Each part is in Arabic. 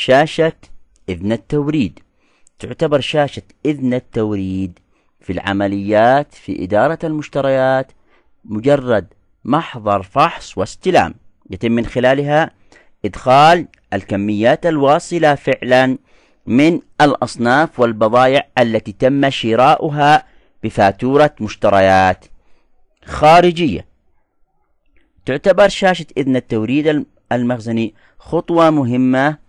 شاشة إذن التوريد تعتبر شاشة إذن التوريد في العمليات في إدارة المشتريات مجرد محضر فحص واستلام يتم من خلالها إدخال الكميات الواصلة فعلا من الأصناف والبضائع التي تم شراؤها بفاتورة مشتريات خارجية تعتبر شاشة إذن التوريد المخزني خطوة مهمة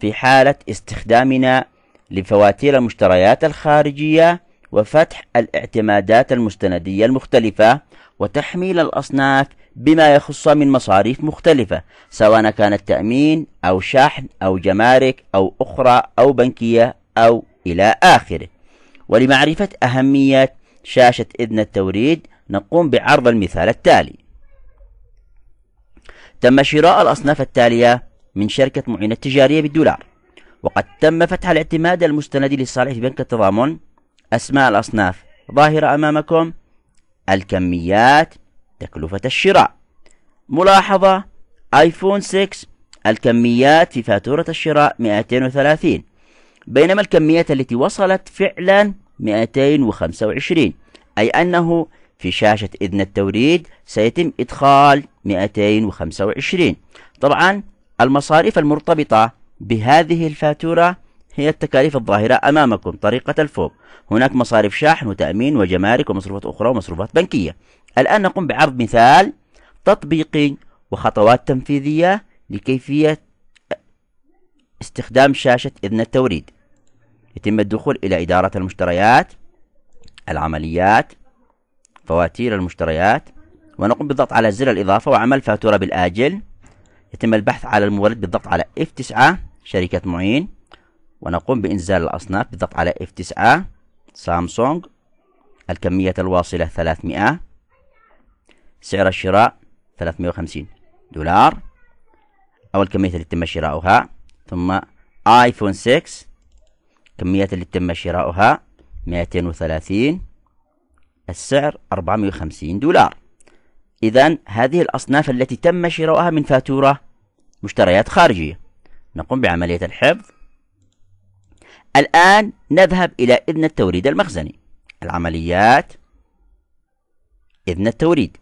في حالة استخدامنا لفواتير المشتريات الخارجية وفتح الاعتمادات المستندية المختلفة وتحميل الأصناف بما يخص من مصاريف مختلفة سواء كانت تأمين أو شحن أو جمارك أو أخرى أو بنكية أو إلى آخره ولمعرفة أهمية شاشة إذن التوريد نقوم بعرض المثال التالي تم شراء الأصناف التالية من شركة معينة تجارية بالدولار وقد تم فتح الاعتماد المستند للصالح في بنك التضامن أسماء الأصناف ظاهرة أمامكم الكميات تكلفة الشراء ملاحظة آيفون 6 الكميات في فاتورة الشراء 230 بينما الكميات التي وصلت فعلا 225 أي أنه في شاشة إذن التوريد سيتم إدخال 225 طبعا المصاريف المرتبطة بهذه الفاتورة هي التكاليف الظاهرة أمامكم طريقة الفوق هناك مصاريف شحن وتأمين وجمارك ومصروفات أخرى ومصروفات بنكية الآن نقوم بعرض مثال تطبيقي وخطوات تنفيذية لكيفية استخدام شاشة إذن التوريد يتم الدخول إلى إدارة المشتريات العمليات فواتير المشتريات ونقوم بالضغط على زر الإضافة وعمل فاتورة بالآجل يتم البحث على المورد بالضغط على F9 شركة معين ونقوم بإنزال الأصناف بالضغط على F9 سامسونج الكمية الواصلة 300 سعر الشراء 350 دولار أو الكمية التي تم شراؤها ثم آيفون 6 كمية التي تم شراؤها 230 السعر 450 دولار إذا هذه الأصناف التي تم شراؤها من فاتورة مشتريات خارجية نقوم بعملية الحفظ الآن نذهب إلى إذن التوريد المخزني العمليات إذن التوريد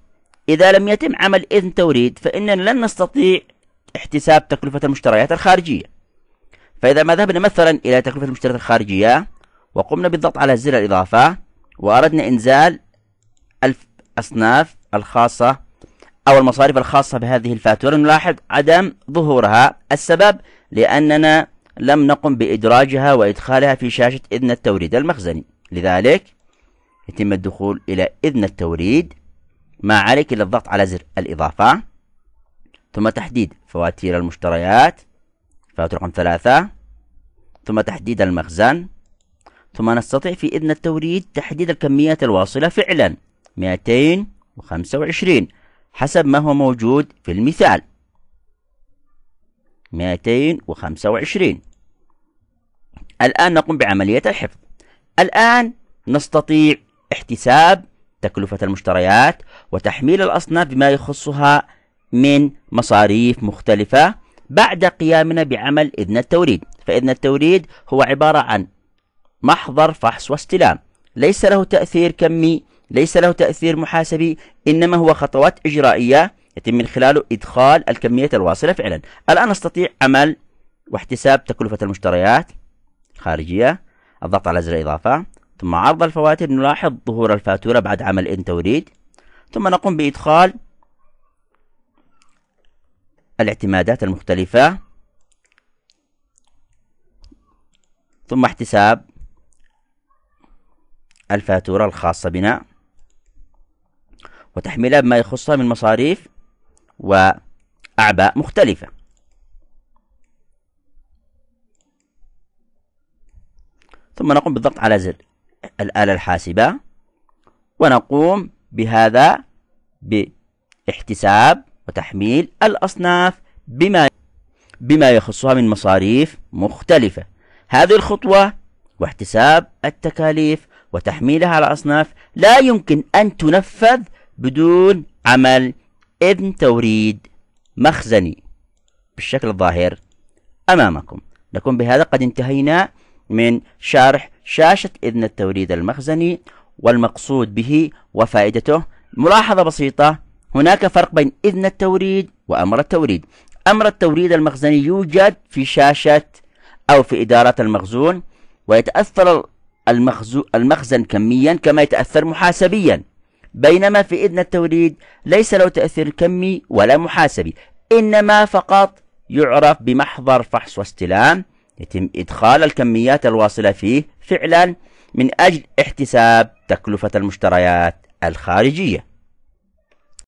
إذا لم يتم عمل إذن توريد فإننا لن نستطيع احتساب تكلفة المشتريات الخارجية فإذا ما ذهبنا مثلا إلى تكلفة المشتريات الخارجية وقمنا بالضغط على زر الإضافة وأردنا إنزال ألف أصناف الخاصة أو المصاريف الخاصة بهذه الفاتورة نلاحظ عدم ظهورها السبب لأننا لم نقم بإدراجها وإدخالها في شاشة إذن التوريد المخزني لذلك يتم الدخول إلى إذن التوريد ما عليك إلا الضغط على زر الإضافة ثم تحديد فواتير المشتريات فاتورة رقم ثلاثة ثم تحديد المخزن ثم نستطيع في إذن التوريد تحديد الكميات الواصلة فعلا 200 وخمسة حسب ما هو موجود في المثال مائتين وخمسة وعشرين الآن نقوم بعملية الحفظ الآن نستطيع احتساب تكلفة المشتريات وتحميل الأصناف بما يخصها من مصاريف مختلفة بعد قيامنا بعمل إذن التوريد فإذن التوريد هو عبارة عن محضر فحص واستلام ليس له تأثير كمي ليس له تأثير محاسبي إنما هو خطوات إجرائية يتم من خلاله إدخال الكمية الواصلة فعلا الآن أستطيع عمل واحتساب تكلفة المشتريات خارجية الضغط على زر إضافة ثم عرض الفواتير نلاحظ ظهور الفاتورة بعد عمل إن توريد ثم نقوم بإدخال الاعتمادات المختلفة ثم احتساب الفاتورة الخاصة بنا وتحميلها بما يخصها من مصاريف وأعباء مختلفة ثم نقوم بالضغط على زر الآلة الحاسبة ونقوم بهذا باحتساب وتحميل الأصناف بما بما يخصها من مصاريف مختلفة هذه الخطوة واحتساب التكاليف وتحميلها على أصناف لا يمكن أن تنفذ بدون عمل إذن توريد مخزني بالشكل الظاهر أمامكم نكون بهذا قد انتهينا من شرح شاشة إذن التوريد المخزني والمقصود به وفائدته ملاحظة بسيطة هناك فرق بين إذن التوريد وأمر التوريد أمر التوريد المخزني يوجد في شاشة أو في إدارة المخزون ويتأثر المخزن كميا كما يتأثر محاسبيا بينما في إذن التوريد ليس له تأثير كمي ولا محاسبي إنما فقط يعرف بمحضر فحص واستلام يتم إدخال الكميات الواصلة فيه فعلا من أجل احتساب تكلفة المشتريات الخارجية